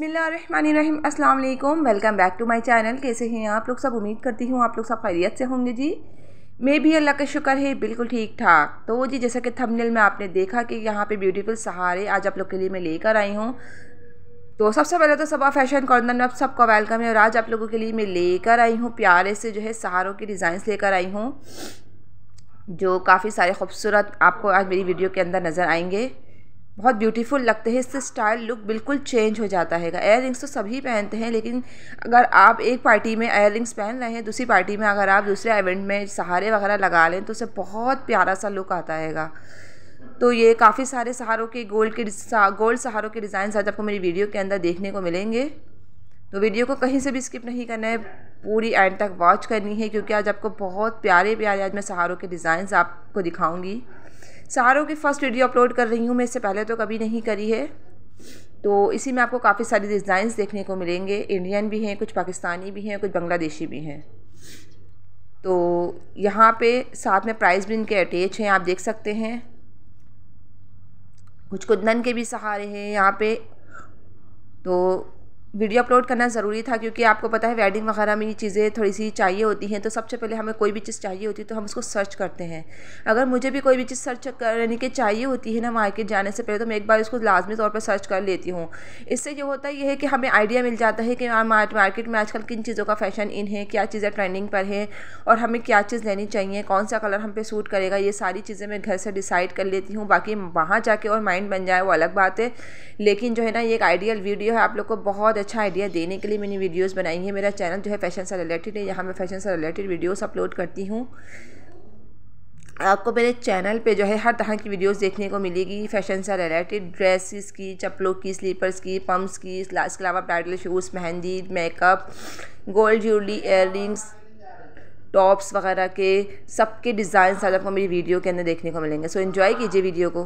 बिसमीम अस्सलाम वालेकुम welcome back to my channel कैसे हैं आप लोग सब उम्मीद करती हूँ आप लोग सब खैरियत से होंगे जी मैं भी अल्लाह का शुक्र है बिल्कुल ठीक ठाक तो जी जैसा कि थंबनेल में आपने देखा कि यहाँ पे ब्यूटीफुल सहारे आज आप लोग के लिए मैं लेकर आई हूँ तो सबसे पहले तो सबा फैशन कॉर्नर में आप सबका वेलकम है और आज आप लोगों के लिए मैं लेकर आई हूँ प्यारे से जो है सहारों की डिज़ाइंस लेकर आई हूँ जो काफ़ी सारे खूबसूरत आपको आज मेरी वीडियो के अंदर नज़र आएंगे बहुत ब्यूटीफुल लगते हैं इससे स्टाइल लुक बिल्कुल चेंज हो जाता है एयर रिंग्स तो सभी पहनते हैं लेकिन अगर आप एक पार्टी में एयर रिंग्स पहन रहे हैं दूसरी पार्टी में अगर आप दूसरे इवेंट में सहारे वगैरह लगा लें तो उसे बहुत प्यारा सा लुक आता हैगा तो ये काफ़ी सारे सहारों के गोल्ड के गोल्ड सहारों के डिज़ाइन आज आपको मेरी वीडियो के अंदर देखने को मिलेंगे तो वीडियो को कहीं से भी स्किप नहीं करना है पूरी एंड तक वॉच करनी है क्योंकि आज आपको बहुत प्यारे प्यारे आज मैं सहारों के डिज़ाइंस आपको दिखाऊँगी सारों की फ़र्स्ट वीडियो अपलोड कर रही हूँ मैं इससे पहले तो कभी नहीं करी है तो इसी में आपको काफ़ी सारी डिज़ाइंस देखने को मिलेंगे इंडियन भी हैं कुछ पाकिस्तानी भी हैं कुछ बांग्लादेशी भी हैं तो यहाँ पे साथ में प्राइस भी इनके अटैच हैं आप देख सकते हैं कुछ कुंदन के भी सहारे हैं यहाँ पे तो वीडियो अपलोड करना ज़रूरी था क्योंकि आपको पता है वेडिंग वगैरह में ये चीज़ें थोड़ी सी चाहिए होती हैं तो सबसे पहले हमें कोई भी चीज़ चाहिए होती है तो हम उसको सर्च करते हैं अगर मुझे भी कोई भी चीज़ सर्च करने के चाहिए होती है ना मार्केट जाने से पहले तो मैं एक बार उसको लाजमी तौर पर सर्च कर लेती हूँ इससे ये होता यह है कि हमें आइडिया मिल जाता है कि हाँ, मार्केट में आजकल किन चीज़ों का फैशन इन है क्या चीज़ें ट्रेंडिंग पर है और हमें क्या चीज़ लेनी चाहिए कौन सा कलर हम पे सूट करेगा ये सारी चीज़ें मैं घर से डिसाइड कर लेती हूँ बाकी वहाँ जाके और माइंड बन जाए वो अलग बात है लेकिन जो है ना ये एक आइडियल वीडियो है आप लोग को बहुत अच्छा आइडिया देने के लिए मैंने वीडियोस बनाई है मेरा चैनल जो है फैशन से रिलेटेड है यहाँ मैं फैशन से रिलेटेड वीडियोस अपलोड करती हूँ आपको मेरे चैनल पे जो है हर तरह की वीडियोस देखने को मिलेगी फैशन से रिलेटेड ड्रेसेस की चप्पलों की स्लीपर्स की पम्प्स की इसके अलावा bridal shoes mehndi makeup gold jewellery ear tops वगैरह के सबके डिज़ाइन आज आपको मेरी वीडियो के अंदर देखने को मिलेंगे सो इन्जॉय कीजिए वीडियो को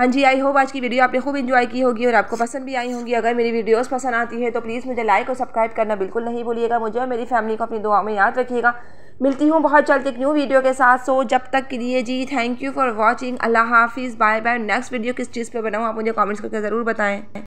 हाँ जी आई होप आज की वीडियो आपने खूब इंजॉय की होगी और आपको पसंद भी आई होगी अगर मेरी वीडियोस पसंद आती है तो प्लीज़ मुझे लाइक और सब्सक्राइब करना बिल्कुल नहीं भूलिएगा मुझे और मेरी फैमिली को अपनी दुआ में याद रखिएगा मिलती हूँ बहुत जल्द एक न्यू वीडियो के साथ सो जब तक के लिए जी थैंक यू फॉर वॉचिंग अल्लाह हाफिज़ बाय बाय नेक्स्ट वीडियो किस चीज़ पर बनाऊँ आप मुझे कॉमेंट्स करके ज़रूर बताएँ